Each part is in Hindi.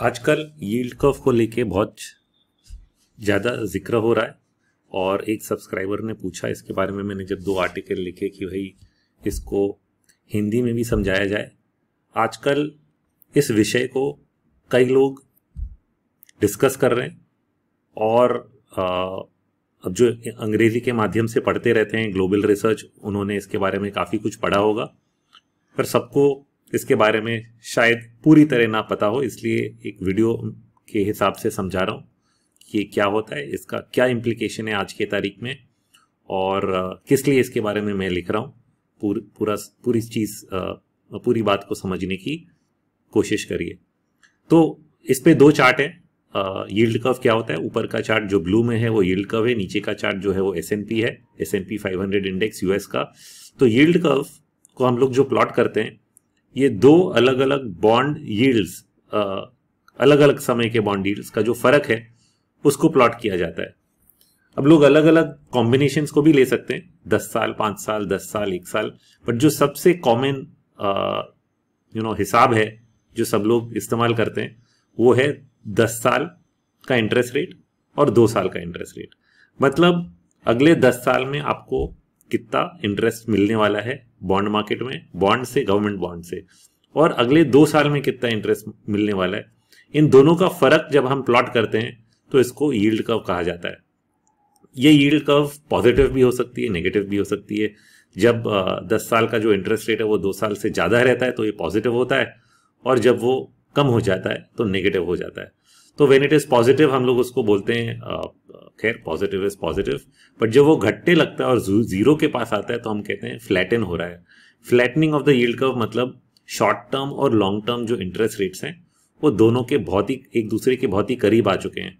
आजकल यील्ड कर्व को लेके बहुत ज़्यादा जिक्र हो रहा है और एक सब्सक्राइबर ने पूछा इसके बारे में मैंने जब दो आर्टिकल लिखे कि भाई इसको हिंदी में भी समझाया जाए आजकल इस विषय को कई लोग डिस्कस कर रहे हैं और अब जो अंग्रेज़ी के माध्यम से पढ़ते रहते हैं ग्लोबल रिसर्च उन्होंने इसके बारे में काफ़ी कुछ पढ़ा होगा पर सबको इसके बारे में शायद पूरी तरह ना पता हो इसलिए एक वीडियो के हिसाब से समझा रहा हूँ कि ये क्या होता है इसका क्या इम्प्लीकेशन है आज के तारीख में और किस लिए इसके बारे में मैं लिख रहा हूँ पूर, पूरा पूरी चीज़ पूरी बात को समझने की कोशिश करिए तो इस पर दो चार्ट है यील्ड कर्व क्या होता है ऊपर का चार्ट जो ब्लू में है वो यील्ड कर्व है नीचे का चार्ट जो है वो एस है एस एन इंडेक्स यूएस का तो यील्ड कर्व को हम लोग जो प्लॉट करते हैं ये दो अलग अलग बॉन्ड यील्ड्स अलग अलग समय के बॉन्ड यील्ड्स का जो फर्क है उसको प्लॉट किया जाता है अब लोग अलग अलग कॉम्बिनेशन को भी ले सकते हैं दस साल पांच साल दस साल एक साल बट जो सबसे कॉमन यू नो हिसाब है जो सब लोग इस्तेमाल करते हैं वो है दस साल का इंटरेस्ट रेट और दो साल का इंटरेस्ट रेट मतलब अगले दस साल में आपको कितना इंटरेस्ट मिलने वाला है बॉन्ड मार्केट में बॉन्ड से गवर्नमेंट बॉन्ड से और अगले दो साल में कितना इंटरेस्ट मिलने वाला है इन दोनों का फर्क जब हम प्लॉट करते हैं तो इसको यील्ड कर्व कहा जाता है ये यील्ड कर्व पॉजिटिव भी हो सकती है नेगेटिव भी हो सकती है जब दस साल का जो इंटरेस्ट रेट है वो दो साल से ज़्यादा रहता है तो ये पॉजिटिव होता है और जब वो कम हो जाता है तो नेगेटिव हो जाता है तो वेन इट इज़ पॉजिटिव हम लोग उसको बोलते हैं खैर पॉजिटिव इज पॉजिटिव बट जब वो घटने लगता है और जीरो के पास आता है तो हम कहते हैं फ्लैटन हो रहा है flattening of the yield curve मतलब शॉर्ट टर्म और लॉन्ग टर्म जो इंटरेस्ट रेट्स हैं वो दोनों के बहुत ही एक दूसरे के बहुत ही करीब आ चुके हैं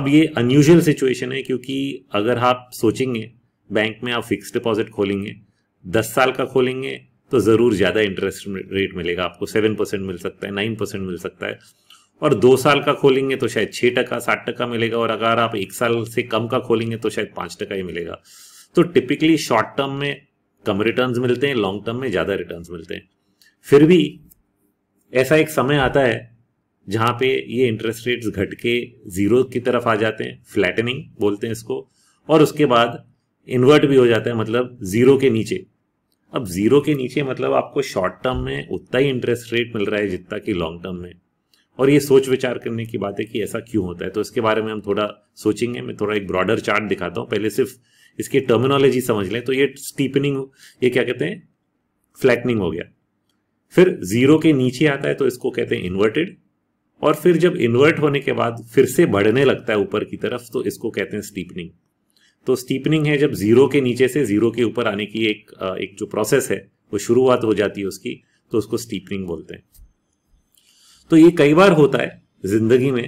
अब ये अनयूजल सिचुएशन है क्योंकि अगर आप सोचेंगे बैंक में आप फिक्स डिपॉजिट खोलेंगे दस साल का खोलेंगे तो ज़रूर ज़्यादा इंटरेस्ट रेट मिलेगा आपको सेवन परसेंट मिल सकता है नाइन परसेंट मिल सकता है और दो साल का खोलेंगे तो शायद छह टका सात टका मिलेगा और अगर आप एक साल से कम का खोलेंगे तो शायद पांच टका ही मिलेगा तो टिपिकली शॉर्ट टर्म में कम रिटर्न मिलते हैं लॉन्ग टर्म में ज़्यादा रिटर्न मिलते हैं फिर भी ऐसा एक समय आता है जहां पे ये इंटरेस्ट रेट्स घट के ज़ीरो की तरफ आ जाते हैं फ्लैटनिंग बोलते हैं इसको और उसके बाद इन्वर्ट भी हो जाता है मतलब ज़ीरो के नीचे अब ज़ीरो के नीचे मतलब आपको शॉर्ट टर्म में उतना ही इंटरेस्ट रेट मिल रहा है जितना कि लॉन्ग टर्म में और ये सोच विचार करने की बात है कि ऐसा क्यों होता है तो इसके बारे में हम थोड़ा सोचेंगे मैं थोड़ा एक ब्रॉडर चार्ट दिखाता हूँ पहले सिर्फ इसकी टर्मिनोलॉजी समझ लें तो ये स्टीपनिंग ये क्या कहते हैं फ्लैटनिंग हो गया फिर जीरो के नीचे आता है तो इसको कहते हैं इन्वर्टेड और फिर जब इन्वर्ट होने के बाद फिर से बढ़ने लगता है ऊपर की तरफ तो इसको कहते हैं स्टीपनिंग तो स्टीपनिंग है जब जीरो के नीचे से जीरो के ऊपर आने की एक एक जो प्रोसेस है वो शुरुआत हो जाती है उसकी तो उसको स्टीपनिंग बोलते हैं तो ये कई बार होता है जिंदगी में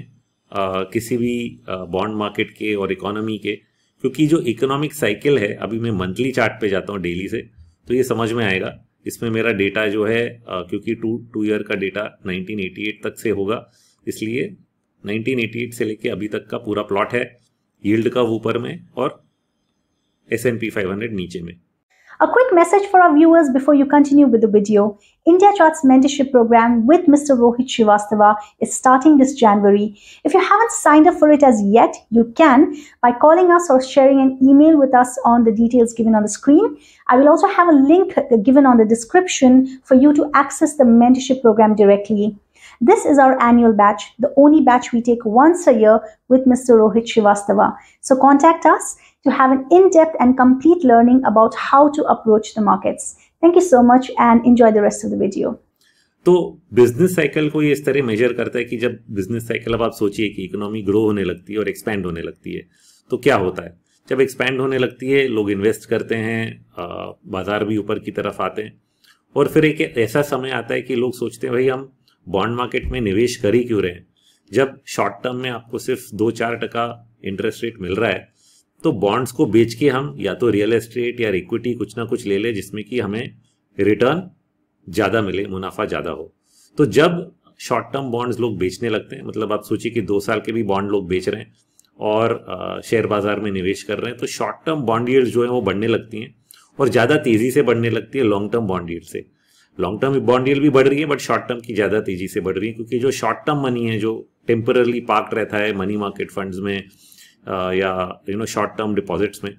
आ, किसी भी बॉन्ड मार्केट के और इकोनॉमी के क्योंकि जो इकोनॉमिक साइकिल है अभी मैं मंथली चार्ट पे जाता हूँ डेली से तो ये समझ में आएगा इसमें मेरा डेटा जो है आ, क्योंकि टू टू ईयर का डेटा 1988 तक से होगा इसलिए 1988 से लेके अभी तक का पूरा प्लॉट है यील्ड का ऊपर में और एस एन पी नीचे में A quick message for our viewers before you continue with the video. India Charts Mentorship Program with Mr. Rohit Srivastava is starting this January. If you haven't signed up for it as yet, you can by calling us or sharing an email with us on the details given on the screen. I will also have a link given on the description for you to access the mentorship program directly. This is our annual batch, the only batch we take once a year with Mr. Rohit Srivastava. So contact us to have an in-depth and complete learning about how to approach the markets. Thank you so much and enjoy the rest of the video. तो बिजनेस साइकिल को ये इस तरह मेजर करता है कि जब बिजनेस साइकिल अब आप सोचिए कि इकोनॉमी ग्रो होने लगती है और एक्सपेंड होने लगती है तो क्या होता है जब एक्सपेंड होने लगती है लोग इन्वेस्ट करते हैं बाजार भी ऊपर की तरफ आते हैं और फिर एक ऐसा समय आता है कि लोग सोचते हैं भाई हम बॉन्ड मार्केट में निवेश कर ही क्यों रहे हैं जब शॉर्ट टर्म में आपको सिर्फ दो चार टका इंटरेस्ट रेट मिल रहा है तो बॉन्ड्स को बेच के हम या तो रियल एस्टेट या इक्विटी कुछ ना कुछ ले लें जिसमें कि हमें रिटर्न ज़्यादा मिले मुनाफा ज़्यादा हो तो जब शॉर्ट टर्म बॉन्ड्स लोग बेचने लगते हैं मतलब आप सोचिए कि दो साल के भी बॉन्ड लोग बेच रहे हैं और शेयर बाजार में निवेश कर रहे हैं तो शॉर्ट टर्म बॉन्ड जो है वो बढ़ने लगती हैं और ज़्यादा तेज़ी से बढ़ने लगती है लॉन्ग टर्म बॉन्ड ईयर से लॉन्ग टर्म बॉन्ड डील भी बढ़ रही है बट शॉर्ट टर्म की ज़्यादा तेजी से बढ़ रही है क्योंकि जो शॉर्ट टर्म मनी है जो टेम्परली पार्क रहता है मनी मार्केट फंड्स में या you know short term deposits में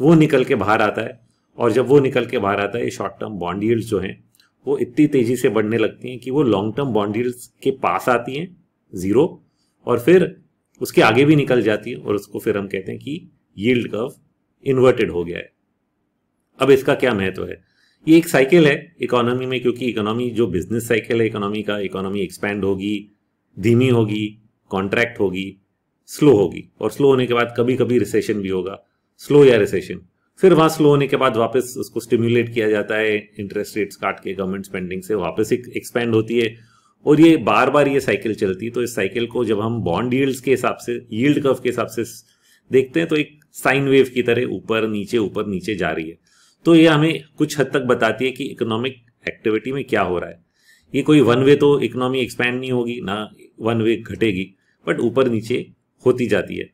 वो निकल के बाहर आता है और जब वो निकल के बाहर आता है ये शॉर्ट टर्म बॉन्ड यील्ड्स जो हैं वो इतनी तेज़ी से बढ़ने लगती हैं कि वो लॉन्ग टर्म बॉन्ड यील्ड्स के पास आती हैं ज़ीरो और फिर उसके आगे भी निकल जाती है और उसको फिर हम कहते हैं कि यील्ड कर्व इन्वर्टेड हो गया है अब इसका क्या महत्व है ये एक साइकिल है इकोनॉमी में क्योंकि इकोनॉमी जो बिजनेस साइकिल है इकोनॉमी का इकोनॉमी एक्सपैंड होगी धीमी होगी कॉन्ट्रैक्ट होगी स्लो होगी और स्लो होने के बाद कभी कभी रिसेशन भी होगा स्लो या रिसेशन फिर वहां स्लो होने के बाद वापस उसको स्टिम्युलेट किया जाता है इंटरेस्ट रेट्स काट के गवर्नमेंट स्पेंडिंग से वापस एक्सपैंड होती है और ये बार बार ये साइकिल चलती है तो इस साइकिल को जब हम बॉन्ड यील्ड्स के हिसाब से यील्ड कर्व के हिसाब से देखते हैं तो एक साइन वेव की तरह ऊपर नीचे ऊपर नीचे जा रही है तो ये हमें कुछ हद तक बताती है कि इकोनॉमिक एक्टिविटी में क्या हो रहा है ये कोई वन वे तो इकोनॉमी एक्सपैंड नहीं होगी ना वन वे घटेगी बट ऊपर नीचे होती जाती है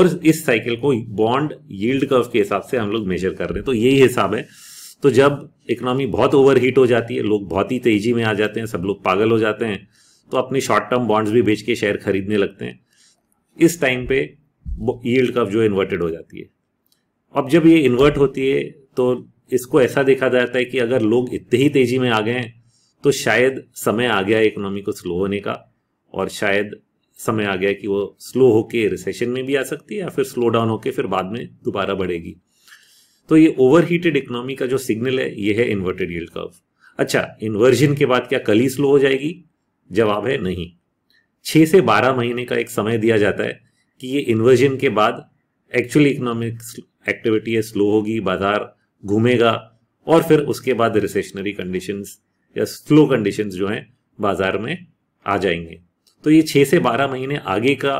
और इस साइकिल को बॉन्ड यील्ड कर्व के हिसाब से हम लोग मेजर कर रहे हैं तो यही हिसाब है तो जब इकोनॉमी बहुत ओवरहीट हो जाती है लोग बहुत ही तेजी में आ जाते हैं सब लोग पागल हो जाते हैं तो अपने शॉर्ट टर्म बॉन्ड्स भी बेच के शेयर खरीदने लगते हैं इस टाइम पे यील्ड कर्व जो इन्वर्टेड हो जाती है अब जब ये इन्वर्ट होती है तो इसको ऐसा देखा जाता है कि अगर लोग इतने ही तेजी में आ गए हैं तो शायद समय आ गया इकोनॉमी को स्लो होने का और शायद समय आ गया कि वो स्लो होके रिसेशन में भी आ सकती है या फिर स्लो डाउन होके फिर बाद में दोबारा बढ़ेगी तो ये ओवरहीटेड इकोनॉमी का जो सिग्नल है ये है इन्वर्टेड यील्ड कर्व अच्छा इन्वर्जन के बाद क्या कल ही स्लो हो जाएगी जवाब है नहीं छः से बारह महीने का एक समय दिया जाता है कि ये इन्वर्जन के बाद एक्चुअली इकोनॉमिक एक्टिविटी है स्लो होगी बाजार घूमेगा और फिर उसके बाद रिसेशनरी कंडीशंस या स्लो कंडीशंस जो हैं बाजार में आ जाएंगे तो ये छः से बारह महीने आगे का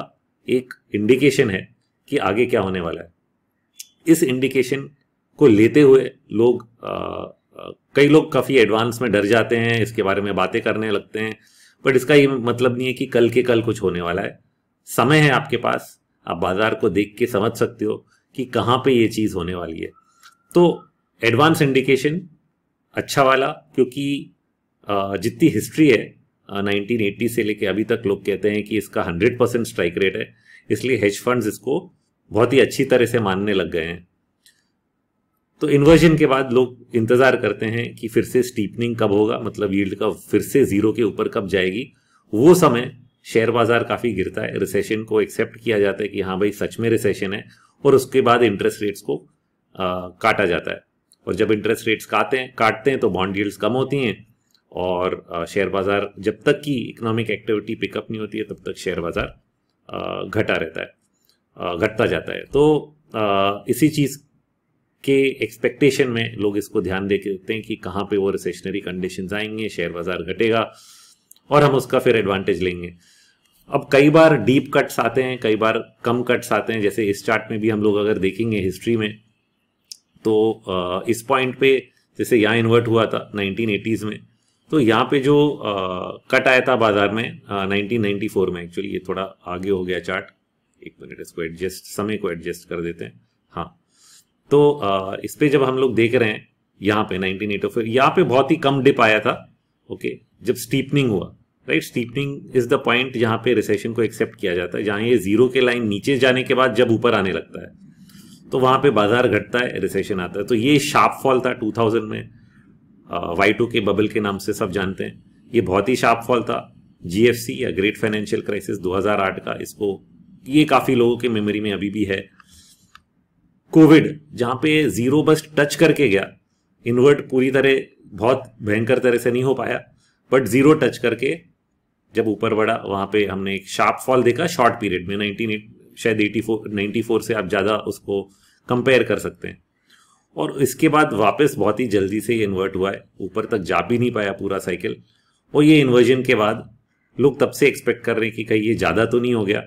एक इंडिकेशन है कि आगे क्या होने वाला है इस इंडिकेशन को लेते हुए लोग आ, कई लोग काफ़ी एडवांस में डर जाते हैं इसके बारे में बातें करने लगते हैं बट इसका ये मतलब नहीं है कि कल के कल कुछ होने वाला है समय है आपके पास आप बाजार को देख के समझ सकते हो कि कहाँ पे ये चीज़ होने वाली है तो एडवांस इंडिकेशन अच्छा वाला क्योंकि जितनी हिस्ट्री है 1980 से लेके अभी तक लोग कहते हैं कि इसका 100 परसेंट स्ट्राइक रेट है इसलिए हेज फंड्स इसको बहुत ही अच्छी तरह से मानने लग गए हैं तो इन्वर्जन के बाद लोग इंतजार करते हैं कि फिर से स्टीपनिंग कब होगा मतलब यील्ड कब फिर से जीरो के ऊपर कब जाएगी वो समय शेयर बाजार काफी गिरता है रिसेशन को एक्सेप्ट किया जाता है कि हाँ भाई सच में रिसेशन है और उसके बाद इंटरेस्ट रेट्स को आ, काटा जाता है और जब इंटरेस्ट रेट्स काटते हैं काटते हैं तो बॉन्ड डील्स कम होती हैं और शेयर बाज़ार जब तक कि इकोनॉमिक एक्टिविटी पिकअप नहीं होती है तब तक शेयर बाज़ार घटा रहता है घटता जाता है तो इसी चीज़ के एक्सपेक्टेशन में लोग इसको ध्यान दे के हैं कि कहाँ पे वो रिसेशनरी कंडीशन आएंगे शेयर बाज़ार घटेगा और हम उसका फिर एडवांटेज लेंगे अब कई बार डीप कट्स आते हैं कई बार कम कट्स आते हैं जैसे इस चार्ट में भी हम लोग अगर देखेंगे हिस्ट्री में तो इस पॉइंट पे जैसे यहाँ इन्वर्ट हुआ था 1980s में तो यहाँ पे जो कट आया था बाजार में नाइनटीन फोर में एक्चुअली ये थोड़ा आगे हो गया चार्ट एक मिनट इसको एडजस्ट समय को एडजस्ट कर देते हैं हाँ तो इस पर जब हम लोग देख रहे हैं यहाँ पे नाइनटीन एटी फोर यहाँ पे बहुत ही कम डिप आया था ओके जब स्टीपनिंग हुआ right steepening is the point जहाँ पे रिसेशन को एक्सेप्ट किया जाता है जहाँ ये जीरो के लाइन नीचे जाने के बाद जब ऊपर आने लगता है तो वहां पे बाजार घटता है रिसेशन आता है तो ये शार्प फॉल था 2000 में वाई टू के बबल के नाम से सब जानते हैं ये बहुत ही शार्प फॉल था जीएफसी या ग्रेट फाइनेंशियल क्राइसिस 2008 का इसको ये काफ़ी लोगों के मेमोरी में अभी भी है कोविड जहां पे जीरो बस टच करके गया इन्वर्ट पूरी तरह बहुत भयंकर तरह से नहीं हो पाया बट जीरो टच करके जब ऊपर बढ़ा वहां पे हमने एक शार्प फॉल देखा शॉर्ट पीरियड में नाइनटीन शायद एटी फोर नाइन्टी फोर से आप ज़्यादा उसको कंपेयर कर सकते हैं और इसके बाद वापस बहुत ही जल्दी से ये इन्वर्ट हुआ है ऊपर तक जा भी नहीं पाया पूरा साइकिल और ये इन्वर्जन के बाद लोग तब से एक्सपेक्ट कर रहे हैं कि कहीं ये ज़्यादा तो नहीं हो गया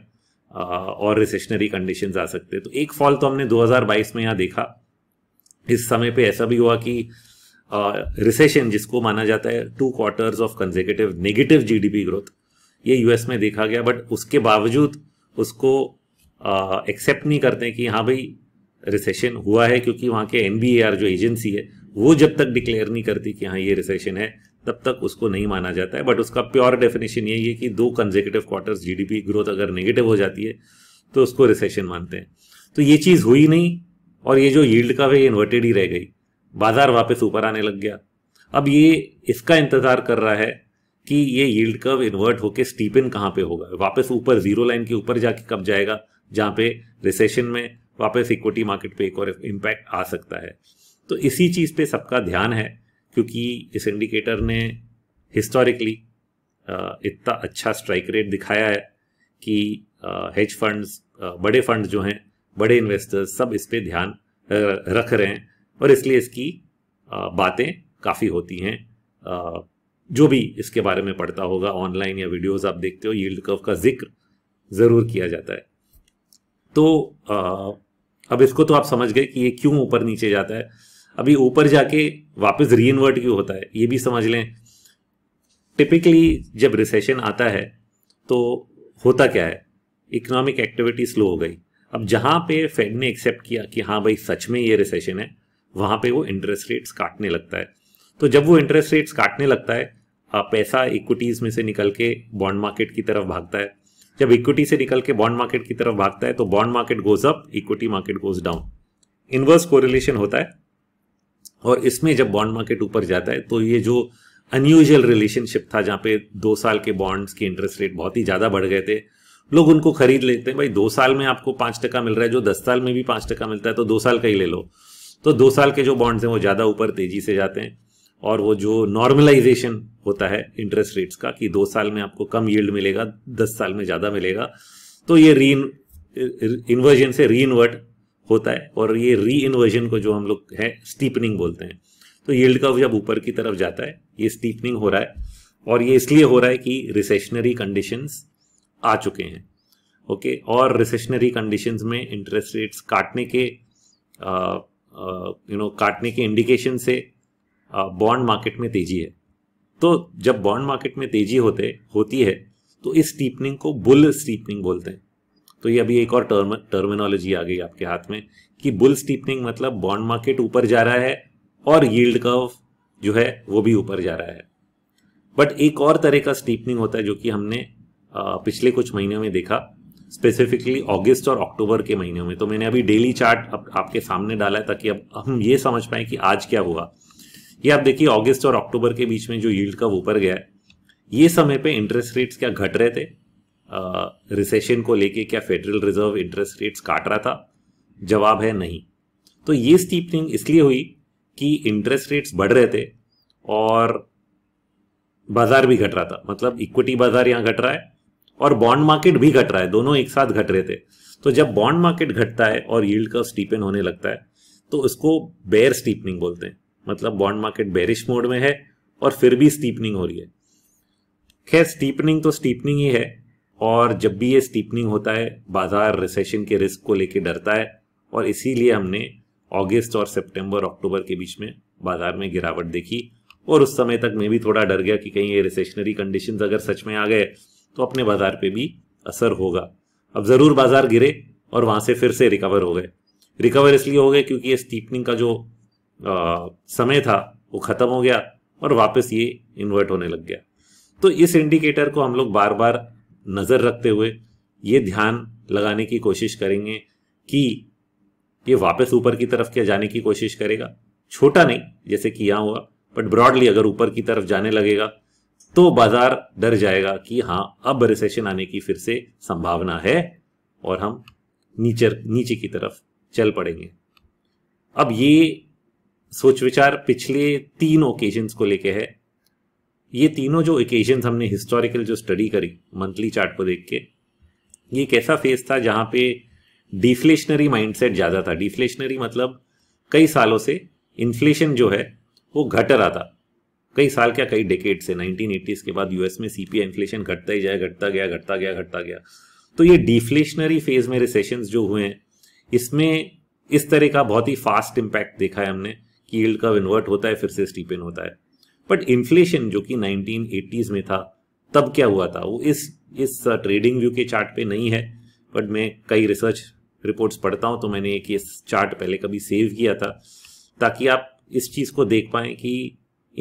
और रिसेशनरी कंडीशन आ सकते तो एक फॉल तो हमने 2022 में यहाँ देखा इस समय पे ऐसा भी हुआ कि रिसेशन जिसको माना जाता है two quarters of consecutive negative GDP growth ये यूएस में देखा गया बट उसके बावजूद उसको एक्सेप्ट नहीं करते कि हाँ भाई रिसेशन हुआ है क्योंकि वहां के एन जो एजेंसी है वो जब तक डिक्लेयर नहीं करती कि हाँ ये रिसेशन है तब तक उसको नहीं माना जाता है बट उसका प्योर डेफिनेशन यही है कि दो कंजेकेटिव क्वार्टर्स जीडीपी ग्रोथ अगर नेगेटिव हो जाती है तो उसको रिसेशन मानते हैं तो ये चीज़ हुई नहीं और ये जो यील्ड का वे इन्वर्टेड ही रह गई बाजार वापस ऊपर आने लग गया अब ये इसका इंतजार कर रहा है कि ये यील्ड कर्व इन्वर्ट होके स्टीपिन कहाँ पे होगा वापस ऊपर जीरो लाइन के ऊपर जाके कब जाएगा जहां पे रिसेशन में वापस इक्विटी मार्केट पे एक और इम्पैक्ट आ सकता है तो इसी चीज़ पे सबका ध्यान है क्योंकि इस इंडिकेटर ने हिस्टोरिकली इतना अच्छा स्ट्राइक रेट दिखाया है कि हेज फंड्स बड़े फंड जो हैं बड़े इन्वेस्टर्स सब इस पर ध्यान रख रहे हैं और इसलिए इसकी बातें काफ़ी होती हैं जो भी इसके बारे में पढ़ता होगा ऑनलाइन या वीडियोस आप देखते हो यील्ड कर्व का जिक्र ज़रूर किया जाता है तो आ, अब इसको तो आप समझ गए कि ये क्यों ऊपर नीचे जाता है अभी ऊपर जाके वापस री इन्वर्ट क्यों होता है ये भी समझ लें टिपिकली जब रिसेशन आता है तो होता क्या है इकोनॉमिक एक्टिविटी स्लो हो गई अब जहां पे फेड ने एक्सेप्ट किया कि हाँ भाई सच में ये रिसेशन है वहां पे वो इंटरेस्ट रेट्स काटने लगता है तो जब वो इंटरेस्ट रेट्स काटने लगता है पैसा इक्विटीज़ में से निकल के बॉन्ड मार्केट की तरफ भागता है जब इक्विटी से निकल के बॉन्ड मार्केट की तरफ भागता है तो bond market goes up equity market goes down inverse correlation होता है और इसमें जब बॉन्ड मार्केट ऊपर जाता है तो ये जो अनयूजल रिलेशनशिप था जहां पे दो साल के बॉन्ड्स की इंटरेस्ट रेट बहुत ही ज़्यादा बढ़ गए थे लोग उनको खरीद लेते हैं भाई दो साल में आपको पांच टका मिल रहा है जो दस साल में भी पांच टका मिलता है तो दो साल का ही ले लो तो दो साल के जो बॉन्ड्स हैं वो ज़्यादा ऊपर तेजी से जाते हैं और वो जो नॉर्मलाइजेशन होता है इंटरेस्ट रेट्स का कि दो साल में आपको कम यील्ड मिलेगा दस साल में ज़्यादा मिलेगा तो ये री इन्वर्जन से री इन्वर्ट होता है और ये री इन्वर्जन को जो हम लोग है स्टीपनिंग बोलते हैं तो यील्ड का जब ऊपर की तरफ जाता है ये स्टीपनिंग हो रहा है और ये इसलिए हो रहा है कि रिसेशनरी कंडीशंस आ चुके हैं ओके और रिसेशनरी कंडीशंस में इंटरेस्ट रेट्स काटने के यू नो you know, काटने के इंडिकेशन से बॉन्ड मार्केट में तेजी है तो जब बॉन्ड मार्केट में तेजी होते होती है तो इस स्टीपनिंग को बुल स्टीपनिंग बोलते हैं तो ये अभी एक और टर्म टर्मिनोलॉजी आ गई आपके हाथ में कि बुल स्टीपनिंग मतलब बॉन्ड मार्केट ऊपर जा रहा है और यील्ड कर्व जो है वो भी ऊपर जा रहा है बट एक और तरह का स्टीपनिंग होता है जो कि हमने पिछले कुछ महीनों में देखा स्पेसिफिकली अगस्त और अक्टूबर के महीनों में तो मैंने अभी डेली चार्ट आपके सामने डाला है ताकि अब हम ये समझ पाए कि आज क्या हुआ ये आप देखिए अगस्त और अक्टूबर के बीच में जो यील्ड कव ऊपर गया है ये समय पे इंटरेस्ट रेट्स क्या घट रहे थे रिसेशन को लेके क्या फेडरल रिजर्व इंटरेस्ट रेट्स काट रहा था जवाब है नहीं तो ये स्टीपनिंग इसलिए हुई कि इंटरेस्ट रेट्स बढ़ रहे थे और बाजार भी घट रहा था मतलब इक्विटी बाजार यहां घट रहा है और बॉन्ड मार्केट भी घट रहा है दोनों एक साथ घट रहे थे तो जब बॉन्ड मार्केट घटता है और यील्ड का स्टीपन होने लगता है तो उसको बेयर स्टीपनिंग बोलते हैं मतलब बॉन्ड मार्केट बेरिश मोड में है और फिर भी स्टीपनिंग हो रही है खैर स्टीपनिंग तो स्टीपनिंग ही है और जब भी ये स्टीपनिंग होता है बाजार रिसेशन के रिस्क को लेकर डरता है और इसीलिए हमने अगस्त और सितंबर अक्टूबर के बीच में बाजार में गिरावट देखी और उस समय तक मैं भी थोड़ा डर गया कि कहीं ये रिसेशनरी कंडीशंस अगर सच में आ गए तो अपने बाजार पे भी असर होगा अब ज़रूर बाजार गिरे और वहां से फिर से रिकवर हो गए रिकवर इसलिए हो गए क्योंकि ये स्टीपनिंग का जो समय था वो खत्म हो गया और वापस ये इन्वर्ट होने लग गया तो इस इंडिकेटर को हम लोग बार बार नज़र रखते हुए ये ध्यान लगाने की कोशिश करेंगे कि ये वापस ऊपर की तरफ क्या जाने की कोशिश करेगा छोटा नहीं जैसे कि यहां हुआ बट ब्रॉडली अगर ऊपर की तरफ जाने लगेगा तो बाजार डर जाएगा कि हाँ अब रिसेशन आने की फिर से संभावना है और हम नीचे नीचे की तरफ चल पड़ेंगे अब ये सोच विचार पिछले तीन ओकेजन्स को लेके है ये तीनों जो ओकेजन्स हमने हिस्टोरिकल जो स्टडी करी मंथली चार्ट को देख के ये एक ऐसा फेज था जहाँ पे डिफ्लेशनरी माइंडसेट ज़्यादा था डिफ्लेशनरी मतलब कई सालों से इन्फ्लेशन जो है वो घट रहा था कई साल क्या कई डेकेड से नाइनटीन के बाद यूएस में सीपीआई इन्फ्लेशन घटता ही जाए घटता गया घटता गया घटता गया तो ये डिफ्लेशनरी फेज में रिसेशन जो हुए हैं इसमें इस तरह का बहुत ही फास्ट इम्पैक्ट देखा है हमने कील्ड का इन्वर्ट होता है फिर से स्टीपेन होता है बट इन्फ्लेशन जो कि 1980s में था तब क्या हुआ था वो इस इस ट्रेडिंग uh, व्यू के चार्ट पे नहीं है बट मैं कई रिसर्च रिपोर्ट्स पढ़ता हूँ तो मैंने एक ये चार्ट पहले कभी सेव किया था ताकि आप इस चीज़ को देख पाए कि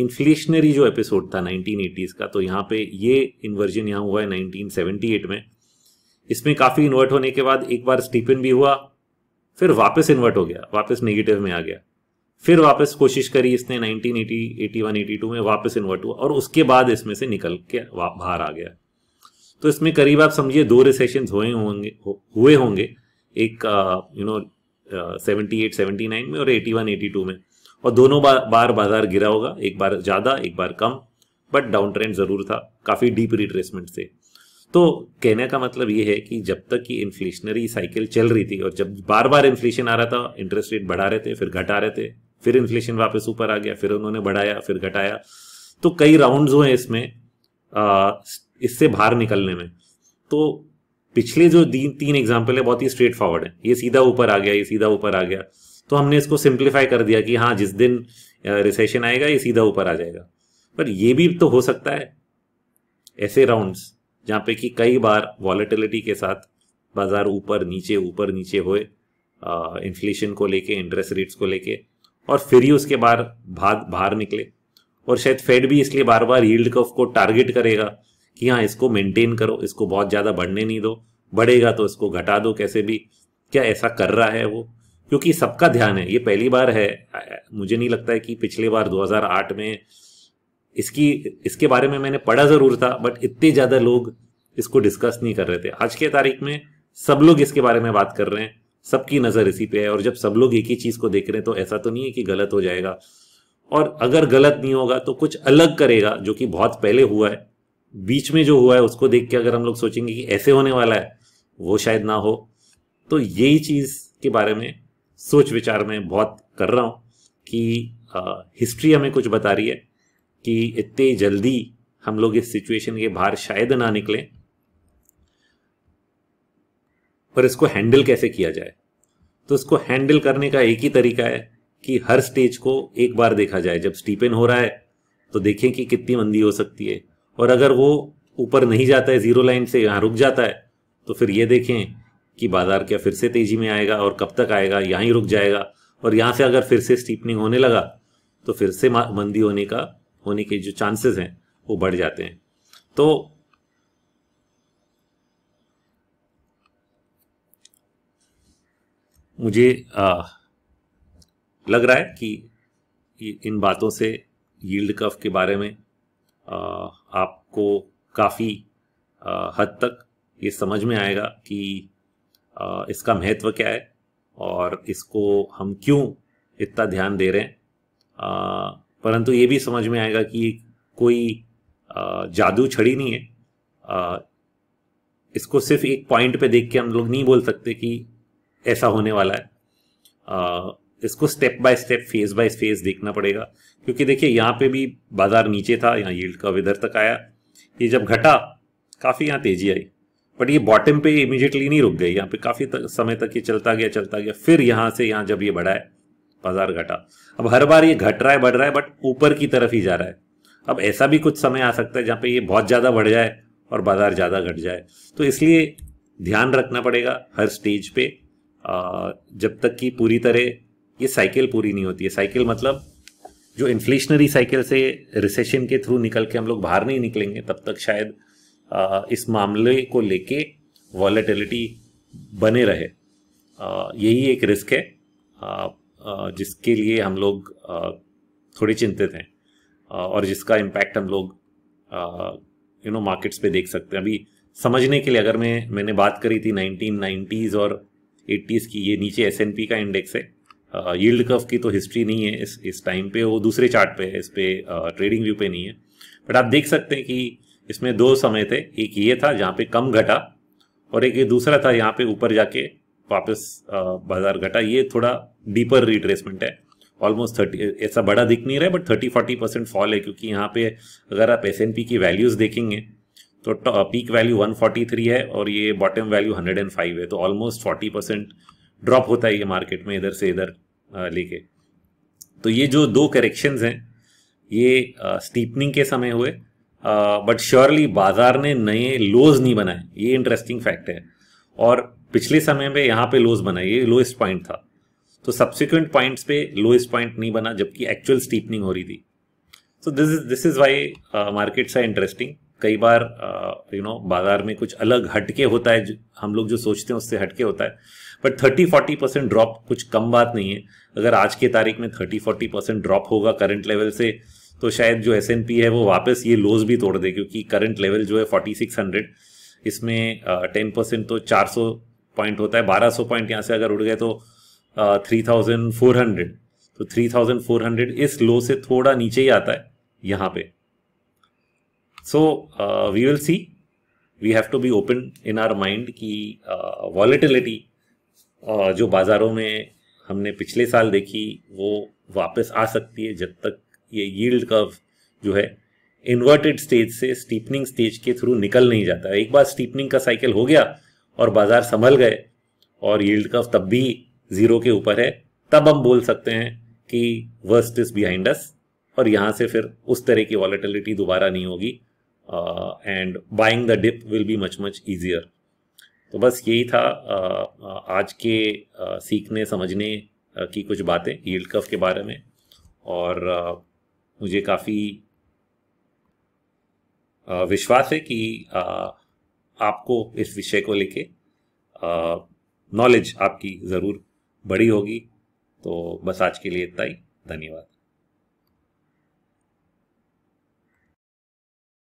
इन्फ्लेशनरी जो एपिसोड था 1980s का तो यहाँ पे ये इन्वर्जन यहाँ हुआ है 1978 में इसमें काफ़ी इन्वर्ट होने के बाद एक बार स्टीपन भी हुआ फिर वापस इन्वर्ट हो गया वापस नेगेटिव में आ गया फिर वापस कोशिश करी इसने 1980, 81, 82 में वापस इन्वर्ट हुआ और उसके बाद इसमें से निकल के बाहर आ गया तो इसमें करीब आप समझिए दो रिसेशन हुए होंगे हुए होंगे एक you know seventy eight seventy nine में और एटी वन एटी टू में और दोनों बा, बार बाजार गिरा होगा एक बार ज़्यादा एक बार कम बट डाउन ट्रेंड ज़रूर था काफ़ी डीप रिट्रेसमेंट से तो कहने का मतलब ये है कि जब तक ये इन्फ्लेशनरी साइकिल चल रही थी और जब बार बार इन्फ्लेशन आ रहा था इंटरेस्ट रेट बढ़ा रहे थे फिर घटा रहे थे फिर इन्फ्लेशन वापस ऊपर आ गया फिर उन्होंने बढ़ाया फिर घटाया तो कई राउंड हुए इसमें इससे बाहर निकलने में तो पिछले जो तीन एग्जाम्पल है बहुत ही स्ट्रेट फॉरवर्ड है ये सीधा ऊपर आ गया ये सीधा ऊपर आ गया तो हमने इसको सिंप्लीफाई कर दिया कि हाँ जिस दिन रिसेशन आएगा ये सीधा ऊपर आ जाएगा पर ये भी तो हो सकता है ऐसे राउंड्स जहाँ पे कि कई बार वॉलेटिलिटी के साथ बाजार ऊपर नीचे ऊपर नीचे होए इन्फ्लेशन को लेके इंटरेस्ट रेट्स को लेके और फिर ही उसके बाहर भाग बाहर निकले और शायद फेड भी इसलिए बार बार यील्ड कर्व को टारगेट करेगा कि हाँ इसको मेंटेन करो इसको बहुत ज़्यादा बढ़ने नहीं दो बढ़ेगा तो इसको घटा दो कैसे भी क्या ऐसा कर रहा है वो क्योंकि सबका ध्यान है ये पहली बार है मुझे नहीं लगता है कि पिछले बार 2008 में इसकी इसके बारे में मैंने पढ़ा ज़रूर था बट इतने ज़्यादा लोग इसको डिस्कस नहीं कर रहे थे आज के तारीख में सब लोग इसके बारे में बात कर रहे हैं सबकी नज़र इसी पे है और जब सब लोग एक ही चीज़ को देख रहे हैं तो ऐसा तो नहीं है कि गलत हो जाएगा और अगर गलत नहीं होगा तो कुछ अलग करेगा जो कि बहुत पहले हुआ है बीच में जो हुआ है उसको देख के अगर हम लोग सोचेंगे कि ऐसे होने वाला है वो शायद ना हो तो यही चीज़ के बारे में सोच विचार में बहुत कर रहा हूं कि आ, हिस्ट्री हमें कुछ बता रही है कि इतने जल्दी हम लोग इस सिचुएशन के बाहर शायद ना निकलें पर इसको हैंडल कैसे किया जाए तो इसको हैंडल करने का एक ही तरीका है कि हर स्टेज को एक बार देखा जाए जब स्टीपेन हो रहा है तो देखें कि कितनी मंदी हो सकती है और अगर वो ऊपर नहीं जाता है जीरो लाइन से यहाँ रुक जाता है तो फिर ये देखें कि बाजार क्या फिर से तेजी में आएगा और कब तक आएगा यहाँ ही रुक जाएगा और यहाँ से अगर फिर से स्टीपनिंग होने लगा तो फिर से मंदी होने का होने के जो चांसेस हैं वो बढ़ जाते हैं तो मुझे आ, लग रहा है कि इन बातों से यील्ड कफ के बारे में आ, आपको काफ़ी हद तक ये समझ में आएगा कि आ, इसका महत्व क्या है और इसको हम क्यों इतना ध्यान दे रहे हैं परंतु ये भी समझ में आएगा कि कोई जादू छड़ी नहीं है आ, इसको सिर्फ एक पॉइंट पे देख के हम लोग नहीं बोल सकते कि ऐसा होने वाला है आ, इसको step by step phase by phase देखना पड़ेगा क्योंकि देखिए यहाँ पे भी बाजार नीचे था यहाँ यील्ड का इधर तक आया ये जब घटा काफ़ी यहाँ तेजी आई बट ये बॉटम पे इमिजिएटली नहीं रुक गई यहाँ पे काफ़ी तक, समय तक ये चलता गया चलता गया फिर यहाँ से यहाँ जब ये बढ़ा है बाजार घटा अब हर बार ये घट रहा है बढ़ रहा है बट ऊपर की तरफ ही जा रहा है अब ऐसा भी कुछ समय आ सकता है जहाँ पे ये बहुत ज़्यादा बढ़ जाए और बाजार ज़्यादा घट जाए तो इसलिए ध्यान रखना पड़ेगा हर स्टेज पे जब तक कि पूरी तरह ये साइकिल पूरी नहीं होती है साइकिल मतलब जो इन्फ्लेशनरी साइकिल से रिसेशन के थ्रू निकल के हम लोग बाहर नहीं निकलेंगे तब तक शायद इस मामले को लेके वॉलेटिलिटी बने रहे यही एक रिस्क है जिसके लिए हम लोग थोड़े चिंतित हैं और जिसका इम्पैक्ट हम लोग यू नो मार्केट्स पे देख सकते हैं अभी समझने के लिए अगर मैं मैंने बात करी थी 1990s और एट्टीज़ की ये नीचे एस का इंडेक्स है यील्ड uh, कर्व की तो हिस्ट्री नहीं है इस इस टाइम पे वो दूसरे चार्ट पे है इस पर ट्रेडिंग व्यू पे नहीं है बट आप देख सकते हैं कि इसमें दो समय थे एक ये था जहाँ पे कम घटा और एक ये दूसरा था यहाँ पे ऊपर जाके वापस बाजार घटा ये थोड़ा डीपर रिट्रेसमेंट है ऑलमोस्ट थर्टी ऐसा बड़ा दिख नहीं रहा है but thirty forty percent fall है क्योंकि यहाँ पे अगर आप एस की वैल्यूज़ देखेंगे तो पीक वैल्यू 143 है और ये बॉटम वैल्यू 105 है तो ऑलमोस्ट 40 परसेंट ड्रॉप होता है ये मार्केट में इधर से इधर uh, लेके तो ये जो दो करेक्शन हैं ये स्टीपनिंग uh, के समय हुए बट uh, श्योरली बाजार ने नए लोज नहीं बनाए ये इंटरेस्टिंग फैक्ट है और पिछले समय में यहाँ पे लोज बना ये लोएस्ट पॉइंट था तो सब्सिक्वेंट पॉइंट्स पे लोएस्ट पॉइंट नहीं बना जबकि एक्चुअल स्टीपनिंग हो रही थी so this is this is why markets are interesting कई बार यू नो बाजार में कुछ अलग हटके होता है हम लोग जो सोचते हैं उससे हटके होता है but thirty forty percent drop कुछ कम बात नहीं है अगर आज के तारीख में थर्टी फोर्टी परसेंट ड्रॉप होगा करंट लेवल से तो शायद जो एस है वो वापस ये लोज भी तोड़ दे क्योंकि करंट लेवल जो है फोर्टी सिक्स हंड्रेड इसमें टेन परसेंट तो चार सौ पॉइंट होता है बारह सौ पॉइंट यहाँ से अगर उड़ गए तो थ्री थाउजेंड फोर हंड्रेड तो थ्री थाउजेंड फोर हंड्रेड इस लो से थोड़ा नीचे ही आता है यहाँ पे so we will see we have to be open in our mind की वॉलेटिलिटी uh, जो बाज़ारों में हमने पिछले साल देखी वो वापस आ सकती है जब तक ये यील्ड कर्व जो है इन्वर्टेड स्टेज से स्टीपनिंग स्टेज के थ्रू निकल नहीं जाता एक बार स्टीपनिंग का साइकिल हो गया और बाज़ार संभल गए और यील्ड कर्व तब भी ज़ीरो के ऊपर है तब हम बोल सकते हैं कि वर्स्ट इज़ बिहाइंड अस और यहाँ से फिर उस तरह की वॉलेटिलिटी दोबारा नहीं होगी uh, and buying the dip will be much much easier तो बस यही था uh, uh, आज के uh, सीखने समझने की कुछ बातें यील्ड कर्व के बारे में और मुझे काफ़ी विश्वास है कि आपको इस विषय को लेके नॉलेज आपकी ज़रूर बड़ी होगी तो बस आज के लिए इतना ही धन्यवाद